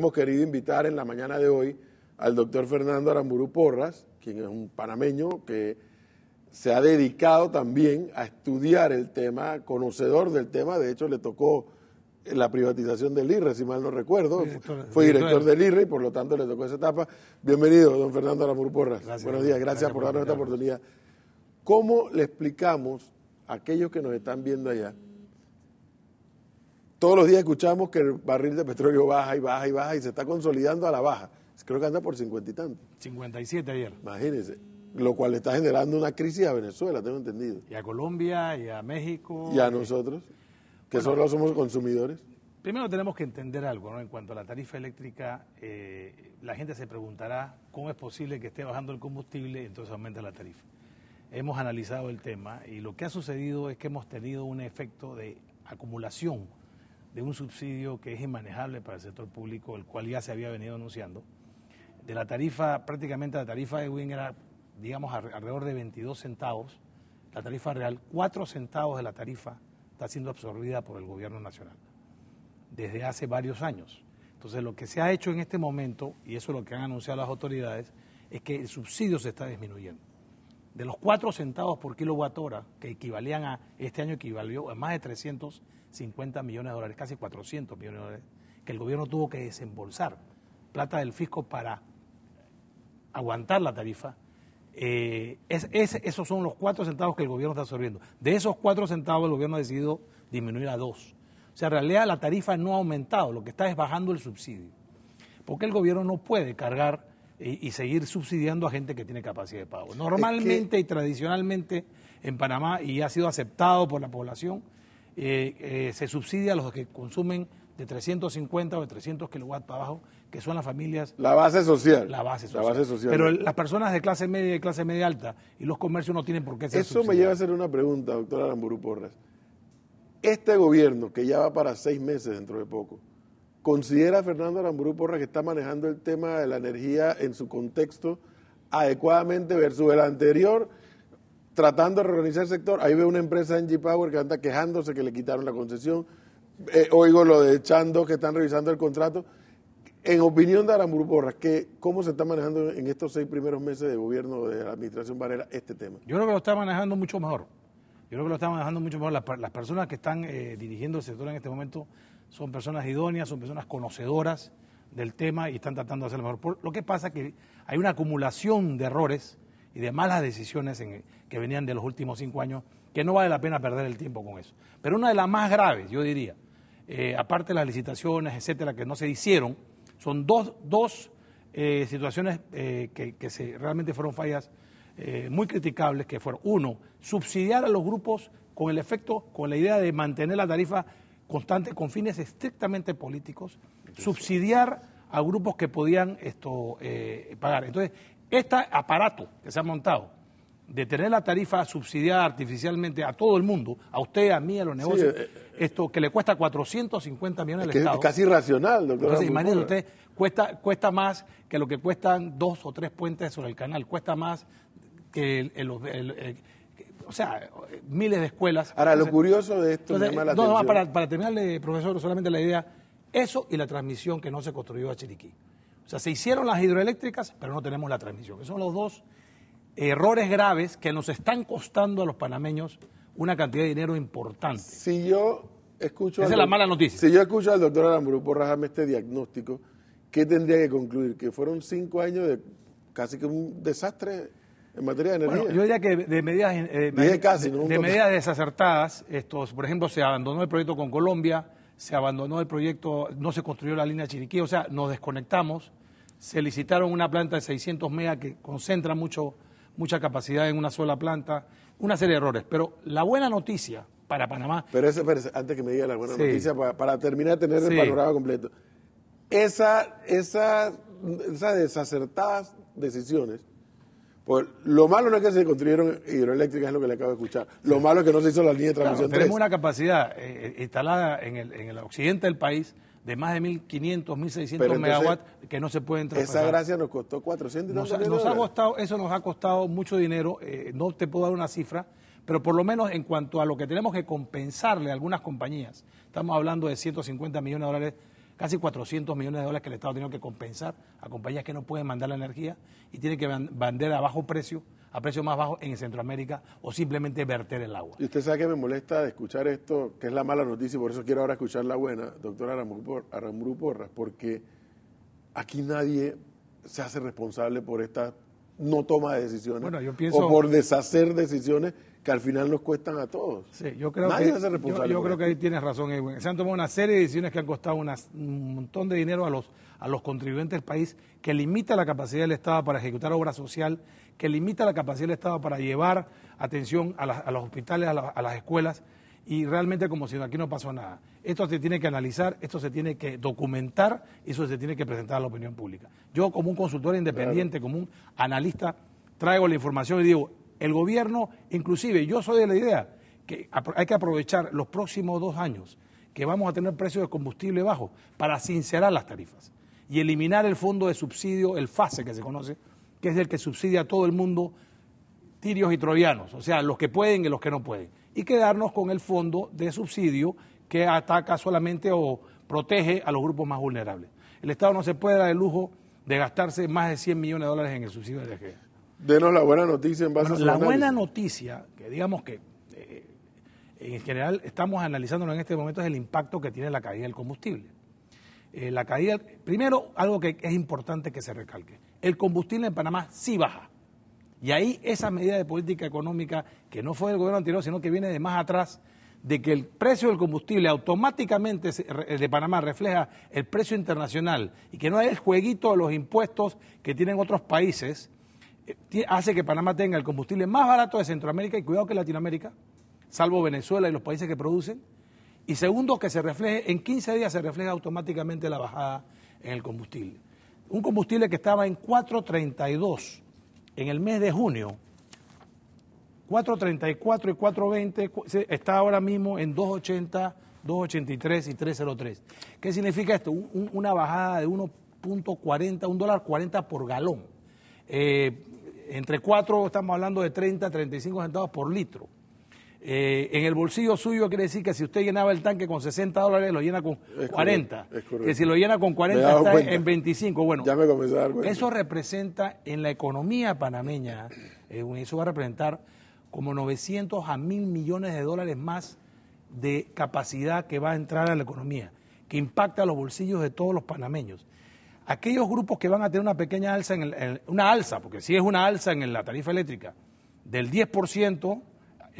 Hemos querido invitar en la mañana de hoy al doctor Fernando Aramburu Porras, quien es un panameño que se ha dedicado también a estudiar el tema, conocedor del tema, de hecho le tocó la privatización del IRRE, si mal no recuerdo, fue director, del IRRE y por lo tanto le tocó esa etapa. Bienvenido, don Fernando Aramburu Porras. Buenos días, gracias por darnos esta oportunidad. ¿Cómo le explicamos a aquellos que nos están viendo allá? Todos los días escuchamos que el barril de petróleo baja y baja y baja y se está consolidando a la baja. Creo que anda por 50 y tanto. 57 ayer. Imagínense. Lo cual está generando una crisis a Venezuela, tengo entendido. Y a Colombia, y a México. Y a nosotros, que solo somos consumidores. Primero tenemos que entender algo, ¿no? En cuanto a la tarifa eléctrica, eh, la gente se preguntará cómo es posible que esté bajando el combustible, y entonces aumenta la tarifa. Hemos analizado el tema y lo que ha sucedido es que hemos tenido un efecto de acumulación de un subsidio que es inmanejable para el sector público, el cual ya se había venido anunciando. De la tarifa, prácticamente la tarifa de wing era, digamos, alrededor de 22 centavos, la tarifa real, 4 centavos de la tarifa está siendo absorbida por el gobierno nacional desde hace varios años. Entonces, lo que se ha hecho en este momento, y eso es lo que han anunciado las autoridades, es que el subsidio se está disminuyendo. De los 4 centavos por kilowatt hora, que equivalían a, este año equivalió a más de 300 50 millones de dólares, casi 400 millones de dólares, que el gobierno tuvo que desembolsar, plata del fisco para aguantar la tarifa. Eh, esos son los cuatro centavos que el gobierno está absorbiendo. De esos cuatro centavos el gobierno ha decidido disminuir a dos. O sea, en realidad la tarifa no ha aumentado, lo que está es bajando el subsidio. Porque el gobierno no puede cargar eh, y, seguir subsidiando a gente que tiene capacidad de pago. Normalmente y tradicionalmente en Panamá, y ha sido aceptado por la población, eh, eh, se subsidia a los que consumen de 350 o de 300 kilowatts para abajo, que son las familias... La base social. La base social. Pero las personas de clase media y clase media alta y los comercios no tienen por qué ser Eso me lleva a hacer una pregunta, doctor Aramburu Porras. Este gobierno, que ya va para seis meses dentro de poco, ¿considera Fernando Aramburu Porras que está manejando el tema de la energía en su contexto adecuadamente versus el anterior tratando de reorganizar el sector. Ahí veo una empresa en G-Power que anda quejándose que le quitaron la concesión. Eh, oigo lo de Chando que están revisando el contrato. En opinión de Aramburu Borras, ¿qué, ¿cómo se está manejando en estos seis primeros meses de gobierno de la administración barrera este tema? Yo creo que lo está manejando mucho mejor. Yo creo que lo está manejando mucho mejor. Las, personas que están eh, dirigiendo el sector en este momento son personas idóneas, son personas conocedoras del tema y están tratando de hacerlo mejor. lo que pasa es que hay una acumulación de errores y de malas decisiones que venían de los últimos cinco años, que no vale la pena perder el tiempo con eso. Pero una de las más graves, yo diría, eh, aparte de las licitaciones, etcétera, que no se hicieron, son dos, eh, situaciones eh, que, realmente fueron fallas muy criticables, que fueron, uno, subsidiar a los grupos con el efecto, con la idea de mantener la tarifa constante con fines estrictamente políticos, subsidiar a grupos que podían esto pagar. Entonces, este aparato que se ha montado de tener la tarifa subsidiada artificialmente a todo el mundo, a usted, a mí, a los negocios, eh, eh, esto que le cuesta 450 millones al Es casi irracional, doctor. Entonces, imagínese usted, cuesta, cuesta más que lo que cuestan dos o tres puentes sobre el canal, cuesta más que el, o sea, miles de escuelas. Ahora, lo curioso de esto no, para, para terminarle, eh, profesor, solamente la idea, eso y la transmisión que no se construyó a Chiriquí. O sea, se hicieron las hidroeléctricas, pero no tenemos la transmisión. Esos son los dos errores graves que nos están costando a los panameños una cantidad de dinero importante. Si yo escucho... Esa es la mala noticia. Si yo escucho al doctor Aramburu por rajarme este diagnóstico, ¿qué tendría que concluir? Que fueron cinco años de casi que un desastre en materia de energía. yo diría que de medidas, eh, de medidas desacertadas, estos, por ejemplo, se abandonó el proyecto con Colombia, se abandonó el proyecto, no se construyó la línea Chiriquí, o sea, nos desconectamos se licitaron una planta de 600 megas que concentra mucho, mucha capacidad en una sola planta, una serie de errores. Pero la buena noticia para Panamá... Pero, antes que me diga la buena noticia, para, terminar de tener el panorama completo, esa, esa, esas desacertadas decisiones pues lo malo no es que se construyeron hidroeléctricas, es lo que le acabo de escuchar. Lo malo es que no se hizo la línea de transmisión Tenemos una capacidad eh, eh, instalada en el, en el occidente del país de más de 1.500, 1.600 megawatts que no se pueden traspasar. Esa gracia nos costó 400 y nos, ha Eso nos ha costado mucho dinero, eh, no te puedo dar una cifra, pero por lo menos en cuanto a lo que tenemos que compensarle a algunas compañías, estamos hablando de 150 millones de dólares casi 400 millones de dólares que el Estado tiene que compensar a compañías que no pueden mandar la energía y tienen que vender a bajo precio a precios más bajos en Centroamérica o simplemente verter el agua. Y usted sabe que me molesta de escuchar esto, que es la mala noticia, y por eso quiero ahora escuchar la buena, doctora Aramburu Porras, porque aquí nadie se hace responsable por esta no toma de decisiones o por deshacer decisiones que al final nos cuestan a todos. Sí, yo creo Nadie se hace responsable. Yo, creo que ahí tienes razón, Edwin. Se han tomado una serie de decisiones que han costado un montón de dinero a los, a los contribuyentes del país, que limita la capacidad del Estado para ejecutar obra social que limita la capacidad del Estado para llevar atención a, los hospitales, a, las escuelas, y realmente como si aquí no pasó nada. Esto se tiene que analizar, esto se tiene que documentar, eso se tiene que presentar a la opinión pública. Yo como un consultor independiente, como un analista, traigo la información y digo, el gobierno, inclusive yo soy de la idea que hay que aprovechar los próximos dos años que vamos a tener precios de combustible bajos para sincerar las tarifas y eliminar el fondo de subsidio, el FASE que se conoce, que es el que subsidia a todo el mundo tirios y troyanos, o sea, los que pueden y los que no pueden, y quedarnos con el fondo de subsidio que ataca solamente o protege a los grupos más vulnerables. El Estado no se puede dar el lujo de gastarse más de 100 millones de dólares en el subsidio de energía. Denos la buena noticia en base a su La buena noticia, que digamos que eh, en general estamos analizándolo en este momento, es el impacto que tiene la caída del combustible. Eh, la caída, primero, algo que es importante que se recalque el combustible en Panamá sí baja. Y ahí esa medida de política económica, que no fue del gobierno anterior, sino que viene de más atrás, de que el precio del combustible automáticamente de Panamá refleja el precio internacional y que no es el jueguito de los impuestos que tienen otros países, eh, hace que Panamá tenga el combustible más barato de Centroamérica y cuidado que Latinoamérica, salvo Venezuela y los países que producen. Y segundo, que se refleje, en 15 días se refleja automáticamente la bajada en el combustible un combustible que estaba en 4.32 en el mes de junio, 4.34 y 4.20 está ahora mismo en 2.80, 2.83 y 3.03. ¿Qué significa esto? una bajada de 1.40, un dólar 40 por galón. Eh, entre 4 estamos hablando de 30, 35 centavos por litro. Eh, en el bolsillo suyo quiere decir que si usted llenaba el tanque con 60 dólares, lo llena con 40. que si lo llena con 40 está en 25. Bueno, eso representa en la economía panameña, eh, eso va a representar como 900 a 1000 millones de dólares más de capacidad que va a entrar a la economía, que impacta los bolsillos de todos los panameños. Aquellos grupos que van a tener una pequeña alza, en, una alza, porque si es una alza en la tarifa eléctrica, del 10%,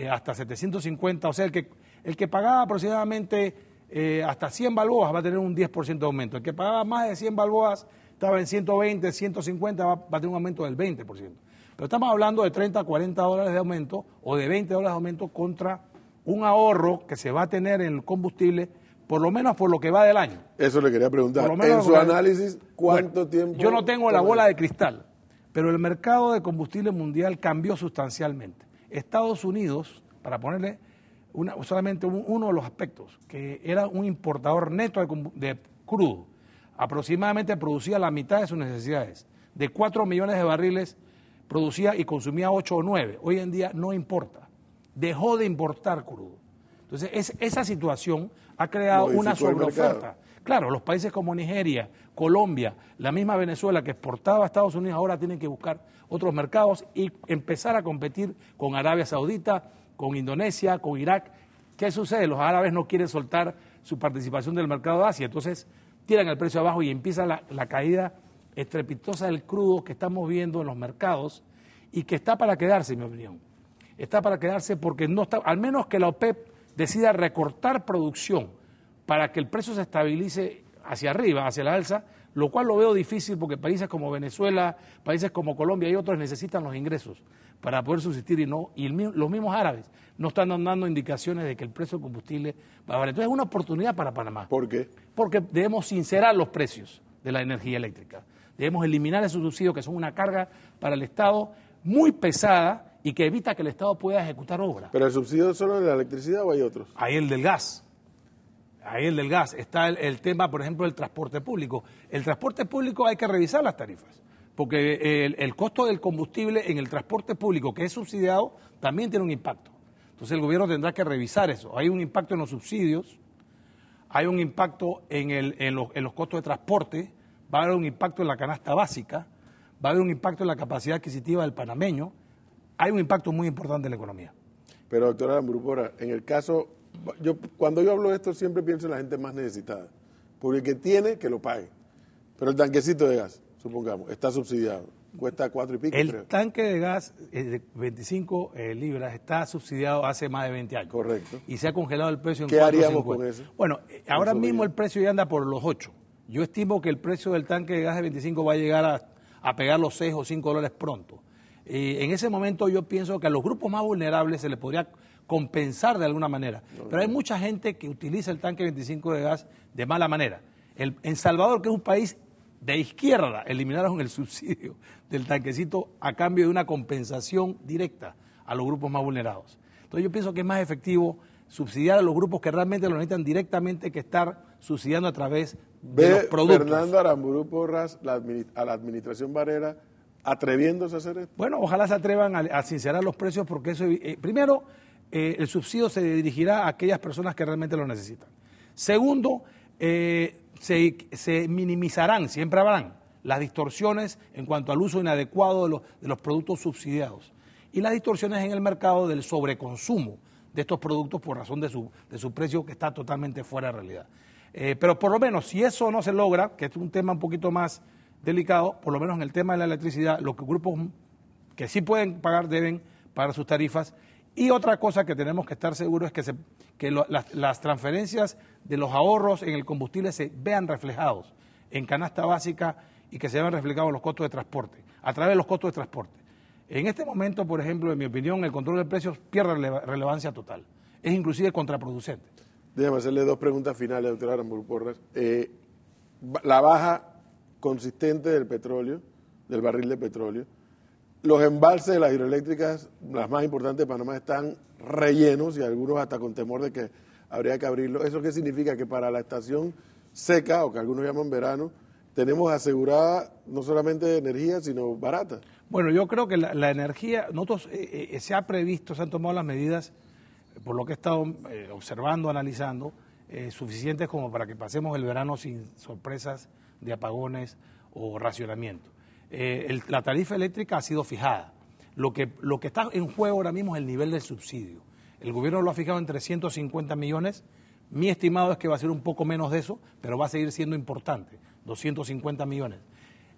eh, hasta 750, o sea, el que, el que pagaba aproximadamente eh, hasta 100 balboas va a tener un 10% de aumento, el que pagaba más de 100 balboas estaba en 120, 150, va, a tener un aumento del 20%. Pero estamos hablando de 30, 40 dólares de aumento o de 20 dólares de aumento contra un ahorro que se va a tener en el combustible, por lo menos por lo que va del año. Eso le quería preguntar. en su análisis, ¿cuánto tiempo? Yo no tengo la bola de cristal, pero el mercado de combustible mundial cambió sustancialmente. Estados Unidos, para ponerle solamente uno de los aspectos, que era un importador neto de, crudo, aproximadamente producía la mitad de sus necesidades. De 4 millones de barriles producía y consumía 8 o 9. Hoy en día no importa. Dejó de importar crudo. Entonces, esa situación ha creado una sobreoferta. Claro, los países como Nigeria, Colombia, la misma Venezuela que exportaba a Estados Unidos, ahora tienen que buscar otros mercados y empezar a competir con Arabia Saudita, con Indonesia, con Irak. ¿Qué sucede? Los árabes no quieren soltar su participación del mercado de Asia, entonces tiran el precio abajo y empieza la, la caída estrepitosa del crudo que estamos viendo en los mercados y que está para quedarse, en mi opinión. Está para quedarse porque no está, al menos que la OPEP decida recortar producción para que el precio se estabilice hacia arriba, hacia la alza, lo cual lo veo difícil porque países como Venezuela, países como Colombia y otros necesitan los ingresos para poder subsistir y no y los mismos árabes no están dando indicaciones de que el precio del combustible va a valer. Entonces es una oportunidad para Panamá. ¿Por qué? Porque debemos sincerar los precios de la energía eléctrica. Debemos eliminar esos subsidios que son una carga para el Estado muy pesada y que evita que el Estado pueda ejecutar obras. ¿Pero el subsidio es solo de la electricidad o hay otros? Hay el del gas ahí el del gas, está el, tema, por ejemplo, del transporte público. El transporte público hay que revisar las tarifas, porque el, costo del combustible en el transporte público que es subsidiado también tiene un impacto. Entonces el gobierno tendrá que revisar eso. Hay un impacto en los subsidios, hay un impacto en, los, costos de transporte, va a haber un impacto en la canasta básica, va a haber un impacto en la capacidad adquisitiva del panameño, hay un impacto muy importante en la economía. Pero doctora Ambrupora, en el caso yo, cuando yo hablo de esto siempre pienso en la gente más necesitada, porque el que tiene, que lo pague. Pero el tanquecito de gas, supongamos, está subsidiado, cuesta cuatro y pico. El tanque de gas eh, de 25 eh, libras está subsidiado hace más de 20 años. Correcto. Y se ha congelado el precio en ¿Qué haríamos con eso? Bueno, eh, ahora mismo el precio ya anda por los ocho. Yo estimo que el precio del tanque de gas de 25 va a llegar a, pegar los seis o cinco dólares pronto. en ese momento yo pienso que a los grupos más vulnerables se les podría compensar de alguna manera. Pero hay mucha gente que utiliza el tanque 25 de gas de mala manera. en Salvador, que es un país de izquierda, eliminaron el subsidio del tanquecito a cambio de una compensación directa a los grupos más vulnerados. Entonces yo pienso que es más efectivo subsidiar a los grupos que realmente lo necesitan directamente que estar subsidiando a través de los productos. Fernando Aramburu Porras a la administración Barrera atreviéndose a hacer esto. Bueno, ojalá se atrevan a, sincerar los precios porque eso, eh, primero, eh, el subsidio se dirigirá a aquellas personas que realmente lo necesitan. Segundo, eh, se, minimizarán, siempre habrán, las distorsiones en cuanto al uso inadecuado de los, productos subsidiados y las distorsiones en el mercado del sobreconsumo de estos productos por razón de su, de precio que está totalmente fuera de realidad. Eh, pero por lo menos, si eso no se logra, que es un tema un poquito más delicado, por lo menos en el tema de la electricidad, los grupos que sí pueden pagar deben pagar sus tarifas y otra cosa que tenemos que estar seguros es que, que las, transferencias de los ahorros en el combustible se vean reflejados en canasta básica y que se vean reflejados los costos de transporte, a través de los costos de transporte. En este momento, por ejemplo, en mi opinión, el control de precios pierde relevancia total. Es inclusive contraproducente. Déjame hacerle dos preguntas finales, doctor Aramburu Porras. Eh, la baja consistente del petróleo, del barril de petróleo, los embalses de las hidroeléctricas, las más importantes de Panamá, están rellenos y algunos hasta con temor de que habría que abrirlo. ¿Eso qué significa? Que para la estación seca, o que algunos llaman verano, tenemos asegurada no solamente energía, sino barata. Bueno, yo creo que la, energía, nosotros eh, eh, se ha previsto, se han tomado las medidas, eh, por lo que he estado observando, analizando, suficientes como para que pasemos el verano sin sorpresas de apagones o racionamiento. Eh, la tarifa eléctrica ha sido fijada. Lo que, está en juego ahora mismo es el nivel del subsidio. El gobierno lo ha fijado en 350 millones. Mi estimado es que va a ser un poco menos de eso, pero va a seguir siendo importante, 250 millones.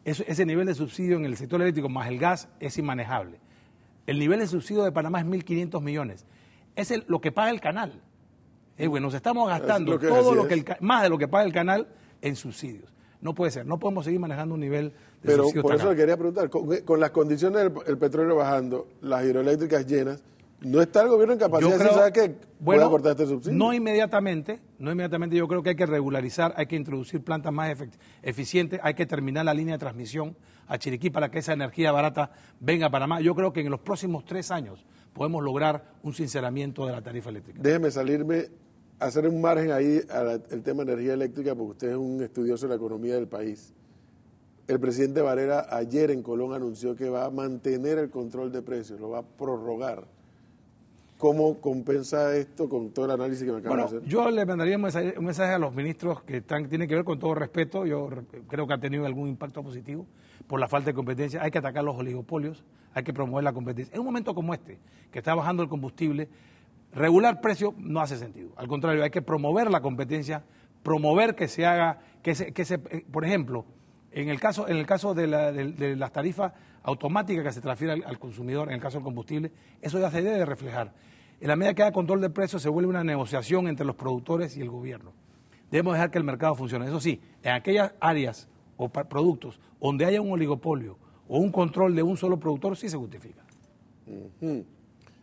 ese nivel de subsidio en el sector eléctrico más el gas es inmanejable. El nivel de subsidio de Panamá es 1.500 millones. Es lo que paga el canal. Eh, bueno, nos estamos gastando todo lo que más de lo que paga el canal en subsidios. No puede ser, no podemos seguir manejando un nivel de Pero por eso le quería preguntar, eh, con, las condiciones del petróleo bajando, las hidroeléctricas llenas, ¿no está el gobierno en capacidad de que bueno, cortar este subsidio? No inmediatamente, no inmediatamente, yo creo que hay que regularizar, hay que introducir plantas más eficientes, hay que terminar la línea de transmisión a Chiriquí para que esa energía barata venga para Panamá. Yo creo que en los próximos tres años podemos lograr un sinceramiento de la tarifa eléctrica. Déjeme salirme hacer un margen ahí al tema de energía eléctrica, porque usted es un estudioso de la economía del país. El presidente Varela ayer en Colón anunció que va a mantener el control de precios, lo va a prorrogar. ¿Cómo compensa esto con todo el análisis que me acaba de hacer? Yo le mandaría un mensaje, a los ministros que están, tienen que ver con todo respeto. Yo creo que ha tenido algún impacto positivo por la falta de competencia. Hay que atacar los oligopolios, hay que promover la competencia. En un momento como este, que está bajando el combustible, regular precio no hace sentido. Al contrario, hay que promover la competencia, promover que se haga, que se, que se eh, por ejemplo, en el caso, en el caso de, las tarifas automáticas que se transfieren al, consumidor, en el caso del combustible, eso ya se debe reflejar. En la medida que haya control de precios, se vuelve una negociación entre los productores y el gobierno. Debemos dejar que el mercado funcione. Eso sí, en aquellas áreas o productos donde haya un oligopolio o un control de un solo productor, sí se justifica.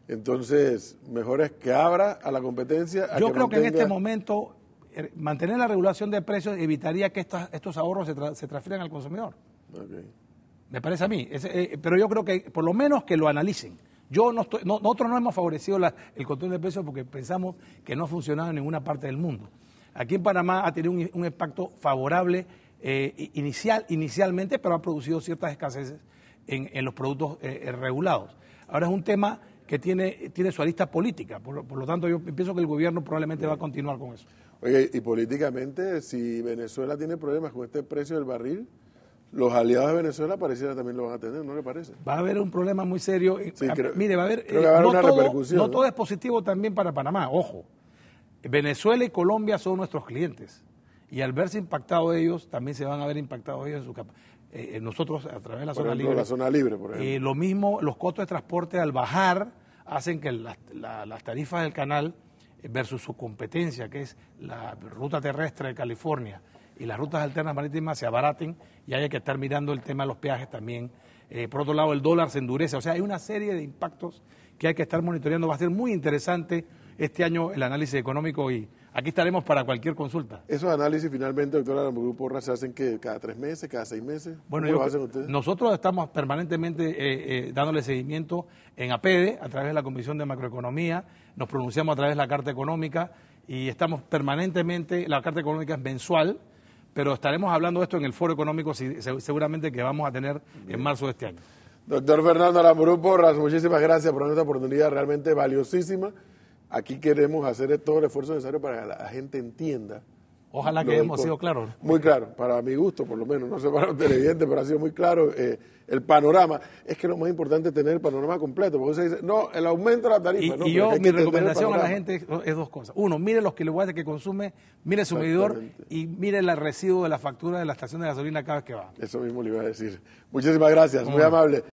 Entonces, mejor es que abra a la competencia. Yo creo que en este momento eh, mantener la regulación de precios evitaría que estos, estos ahorros se, transfieran al consumidor. Me parece a mí. Eh, pero yo creo que por lo menos que lo analicen. Yo nosotros no hemos favorecido el control de precios porque pensamos que no ha funcionado en ninguna parte del mundo. Aquí en Panamá ha tenido un, impacto favorable eh, inicial, inicialmente, pero ha producido ciertas escaseces en, los productos regulados. Ahora es un tema que tiene, tiene su arista política. Por, lo tanto, yo pienso que el gobierno probablemente va a continuar con eso. Oye, y políticamente, si Venezuela tiene problemas con este precio del barril, los aliados de Venezuela pareciera también lo van a tener, ¿no le parece? Va a haber un problema muy serio. Ah, mire, va a haber, eh, una repercusión. No, todo es positivo también para Panamá, ojo. Venezuela y Colombia son nuestros clientes y al verse impactados ellos, también se van a ver impactados ellos en su eh, eh, nosotros a través de la zona libre. La zona libre, por ejemplo. lo mismo, los costos de transporte al bajar hacen que las tarifas del canal versus su competencia, que es la ruta terrestre de California y las rutas alternas marítimas, se abaraten y haya que estar mirando el tema de los peajes también. Eh, por otro lado, el dólar se endurece. O sea, hay una serie de impactos que hay que estar monitoreando. Va a ser muy interesante este año el análisis económico y Aquí estaremos para cualquier consulta. ¿Esos análisis finalmente, doctora, Alambrú Porras, se hacen cada tres meses, cada seis meses? Bueno, lo hacen ustedes? nosotros estamos permanentemente eh, eh, dándole seguimiento en APEDE, a través de la Comisión de Macroeconomía, nos pronunciamos a través de la Carta Económica y estamos permanentemente, la Carta Económica es mensual, pero estaremos hablando de esto en el Foro Económico seguramente que vamos a tener en marzo de este año. Doctor Fernando Lambrú Porras, muchísimas gracias por esta oportunidad realmente valiosísima. Aquí queremos hacer todo el esfuerzo necesario para que la gente entienda. Ojalá que hemos sido claros. Muy claro, para mi gusto por lo menos, no sé para los televidentes, pero ha sido muy claro eh, el panorama. Es que lo más importante es tener el panorama completo, porque se dice, no, el aumento de la tarifa. Y, yo, mi recomendación a la gente es, dos cosas. Uno, mire los kilovatios que consume, mire su medidor y mire el residuo de la factura de la estación de gasolina cada vez que va. Eso mismo le iba a decir. Muchísimas gracias, muy amable.